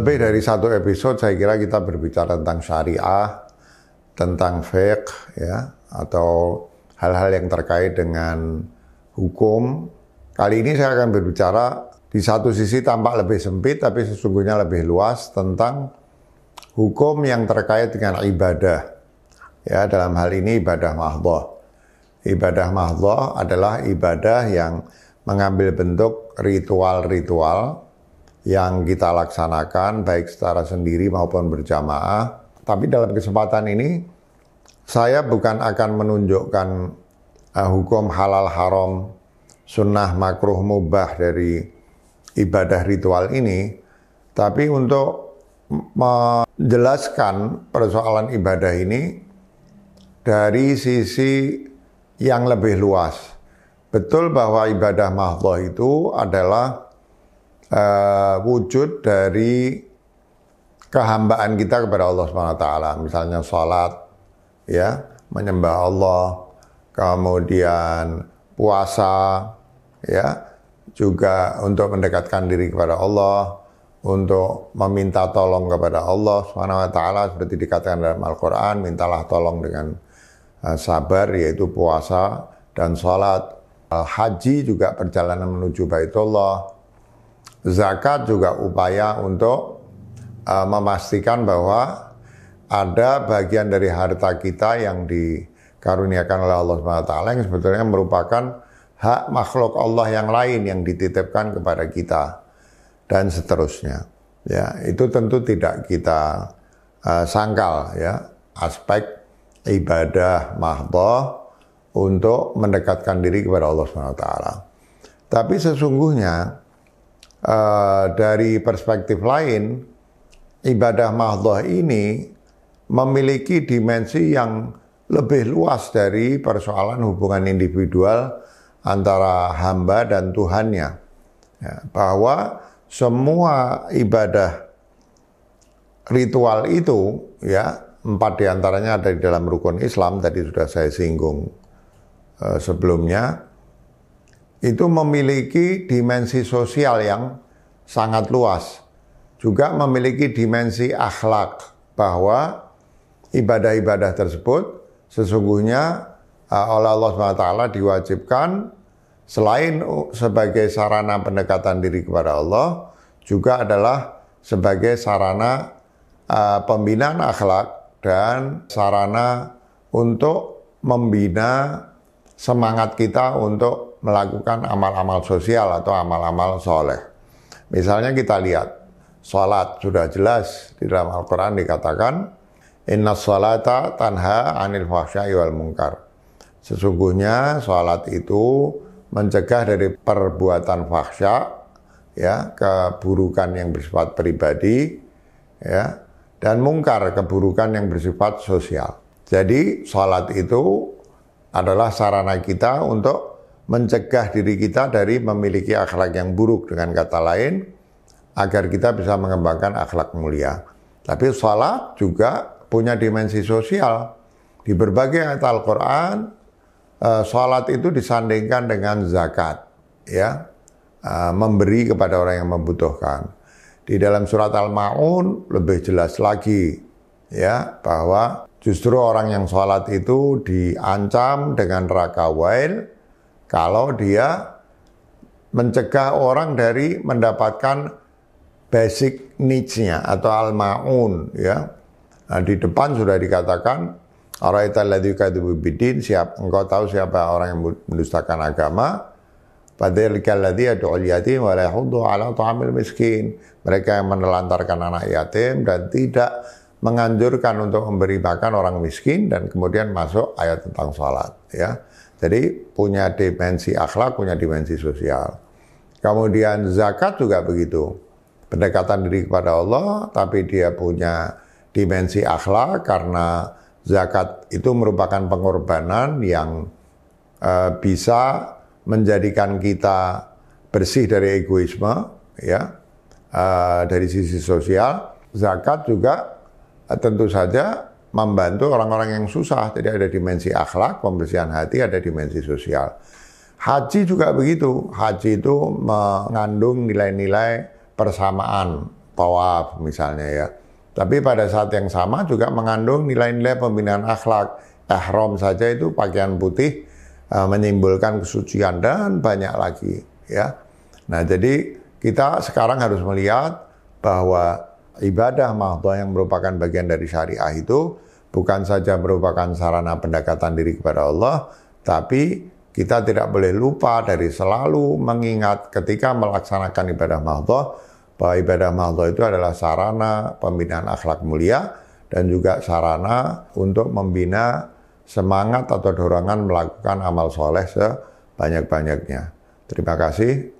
Lebih dari satu episode saya kira kita berbicara tentang syariah, tentang fiqh ya atau hal-hal yang terkait dengan hukum. Kali ini saya akan berbicara di satu sisi tampak lebih sempit tapi sesungguhnya lebih luas tentang hukum yang terkait dengan ibadah. Ya, dalam hal ini ibadah mahdoh. Ibadah mahdoh adalah ibadah yang mengambil bentuk ritual-ritual yang kita laksanakan baik secara sendiri maupun berjamaah. Tapi dalam kesempatan ini saya bukan akan menunjukkan uh, hukum halal haram, sunnah makruh mubah dari ibadah ritual ini, tapi untuk menjelaskan persoalan ibadah ini dari sisi yang lebih luas. Betul bahwa ibadah mahdoh itu adalah uh, wujud dari kehambaan kita kepada Allah Subhanahu taala. Misalnya salat ya, menyembah Allah, kemudian puasa ya, juga untuk mendekatkan diri kepada Allah, untuk meminta tolong kepada Allah Subhanahu wa taala seperti dikatakan dalam Al-Qur'an, mintalah tolong dengan uh, sabar yaitu puasa dan sholat Uh, eh, haji juga perjalanan menuju Baitullah Zakat juga upaya untuk uh, memastikan bahwa ada bagian dari harta kita yang dikaruniakan oleh Allah SWT yang sebetulnya merupakan hak makhluk Allah yang lain yang dititipkan kepada kita dan seterusnya. Ya, itu tentu tidak kita uh, sangkal ya aspek ibadah mahdoh untuk mendekatkan diri kepada Allah SWT. Tapi sesungguhnya Eh, dari perspektif lain, ibadah mahdoh ini memiliki dimensi yang lebih luas dari persoalan hubungan individual antara hamba dan Tuhannya. Ya, bahwa semua ibadah ritual itu, ya empat diantaranya ada di dalam rukun Islam, tadi sudah saya singgung uh, sebelumnya, itu memiliki dimensi sosial yang sangat luas. Juga memiliki dimensi akhlak bahwa ibadah-ibadah tersebut sesungguhnya eh, oleh Allah SWT diwajibkan selain sebagai sarana pendekatan diri kepada Allah juga adalah sebagai sarana uh, pembinaan akhlak dan sarana untuk membina semangat kita untuk melakukan amal-amal sosial atau amal-amal soleh. Misalnya kita lihat, sholat sudah jelas di dalam Al-Quran dikatakan, Inna sholata tanha anil fahsyai wal mungkar. Sesungguhnya sholat itu mencegah dari perbuatan fahsya, ya, keburukan yang bersifat pribadi, ya, dan mungkar keburukan yang bersifat sosial. Jadi sholat itu adalah sarana kita untuk mencegah diri kita dari memiliki akhlak yang buruk dengan kata lain agar kita bisa mengembangkan akhlak mulia. Tapi salat juga punya dimensi sosial. Di berbagai ayat Al-Qur'an eh, salat itu disandingkan dengan zakat ya. Eh, memberi kepada orang yang membutuhkan. Di dalam surat Al-Maun lebih jelas lagi ya bahwa justru orang yang salat itu diancam dengan rakawail kalau dia mencegah orang dari mendapatkan basic needs-nya atau al-ma'un ya. Nah, di depan sudah dikatakan orang itu alladhi yukadzibu bidin, siap engkau tahu siapa orang yang mendustakan agama? Fadzalika alladhi yad'ul yatim oleh la yahuddu ala hamil miskin. Mereka yang menelantarkan anak yatim dan tidak menganjurkan untuk memberi makan orang miskin dan kemudian masuk ayat tentang salat ya. Jadi punya dimensi akhlak, punya dimensi sosial. Kemudian zakat juga begitu. Pendekatan diri kepada Allah, tapi dia punya dimensi akhlak karena zakat itu merupakan pengorbanan yang e, bisa menjadikan kita bersih dari egoisme, ya, e, dari sisi sosial. Zakat juga eh, tentu saja membantu orang-orang yang susah. Jadi ada dimensi akhlak, pembersihan hati, ada dimensi sosial. Haji juga begitu. Haji itu mengandung nilai-nilai persamaan, tawaf misalnya ya. Tapi pada saat yang sama juga mengandung nilai-nilai pembinaan akhlak. Ihram saja itu pakaian putih e, menimbulkan kesucian dan banyak lagi ya. Nah, jadi kita sekarang harus melihat bahwa ibadah mahdoh yang merupakan bagian dari syariah itu bukan saja merupakan sarana pendekatan diri kepada Allah, tapi kita tidak boleh lupa dari selalu mengingat ketika melaksanakan ibadah mahdoh, bahwa ibadah mahdoh itu adalah sarana pembinaan akhlak mulia dan juga sarana untuk membina semangat atau dorongan melakukan amal soleh sebanyak-banyaknya. Terima kasih.